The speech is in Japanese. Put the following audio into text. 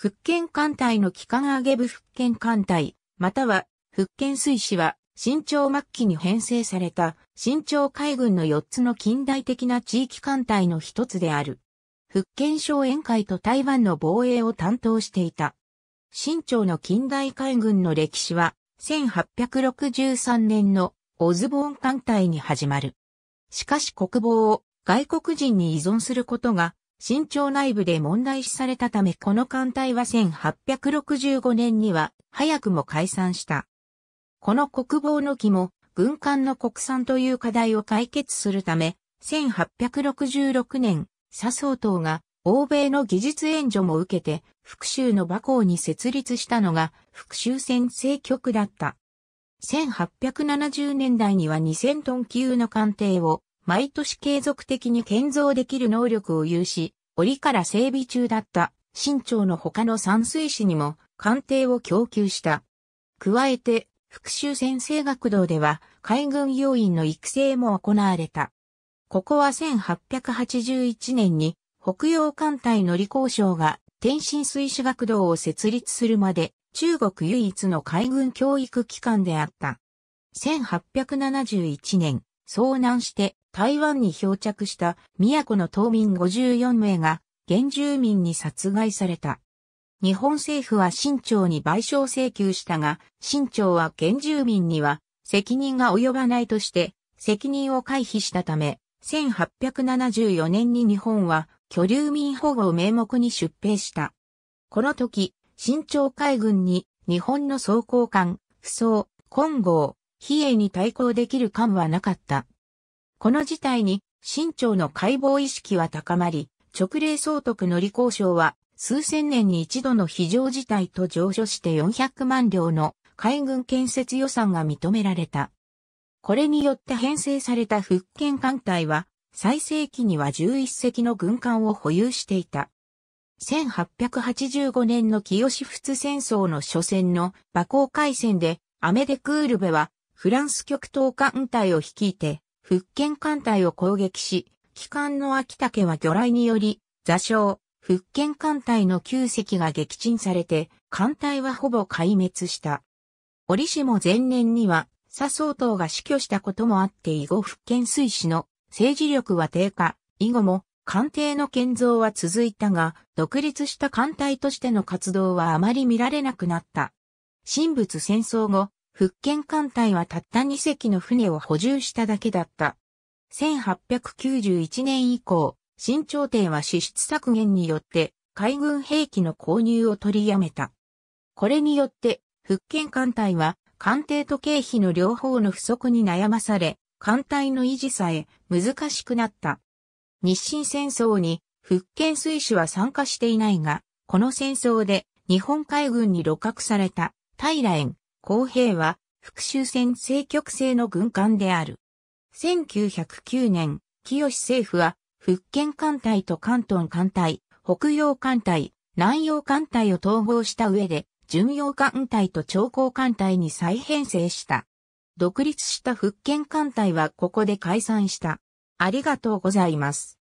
福建艦隊の機関上げ部福建艦隊、または福建水師は、新朝末期に編成された、新朝海軍の4つの近代的な地域艦隊の一つである。福建省沿海と台湾の防衛を担当していた。新朝の近代海軍の歴史は、1863年のオズボーン艦隊に始まる。しかし国防を外国人に依存することが新庁内部で問題視されたためこの艦隊は1865年には早くも解散した。この国防の木も軍艦の国産という課題を解決するため、1866年、佐総統が欧米の技術援助も受けて、福州の馬港に設立したのが福州船制局だった。1870年代には2000トン級の艦艇を毎年継続的に建造できる能力を有し、折から整備中だった新潮の他の山水市にも艦艇を供給した。加えて、復讐先生学堂では海軍要員の育成も行われた。ここは1881年に北洋艦隊の理工省が天津水師学堂を設立するまで中国唯一の海軍教育機関であった。1871年、遭難して台湾に漂着した都の島民54名が原住民に殺害された。日本政府は新町に賠償請求したが、新町は原住民には責任が及ばないとして責任を回避したため、1874年に日本は居留民保護を名目に出兵した。この時、新町海軍に日本の装甲艦、不装、金剛、比叡に対抗できる艦はなかった。この事態に、清朝の解剖意識は高まり、直令総督の李光省は、数千年に一度の非常事態と上書して400万両の海軍建設予算が認められた。これによって編成された福建艦隊は、最盛期には11隻の軍艦を保有していた。1885年の清仏戦争の初戦の馬港海戦で、アメデクールベは、フランス極東艦隊を率いて、福建艦隊を攻撃し、機関の秋竹は魚雷により、座礁、福建艦隊の旧跡が撃沈されて、艦隊はほぼ壊滅した。折しも前年には、佐総統が死去したこともあって以後福建水進の政治力は低下、以後も艦艇の建造は続いたが、独立した艦隊としての活動はあまり見られなくなった。神仏戦争後、福建艦隊はたった2隻の船を補充しただけだった。1891年以降、新朝廷は支出削減によって海軍兵器の購入を取りやめた。これによって福建艦隊は艦艇と経費の両方の不足に悩まされ、艦隊の維持さえ難しくなった。日清戦争に福建水手は参加していないが、この戦争で日本海軍に露獲された平園、公平は、復讐戦政局制の軍艦である。1909年、清政府は、福建艦隊と関東艦隊、北洋艦隊、南洋艦隊を統合した上で、巡洋艦隊と長江艦隊に再編成した。独立した復権艦隊はここで解散した。ありがとうございます。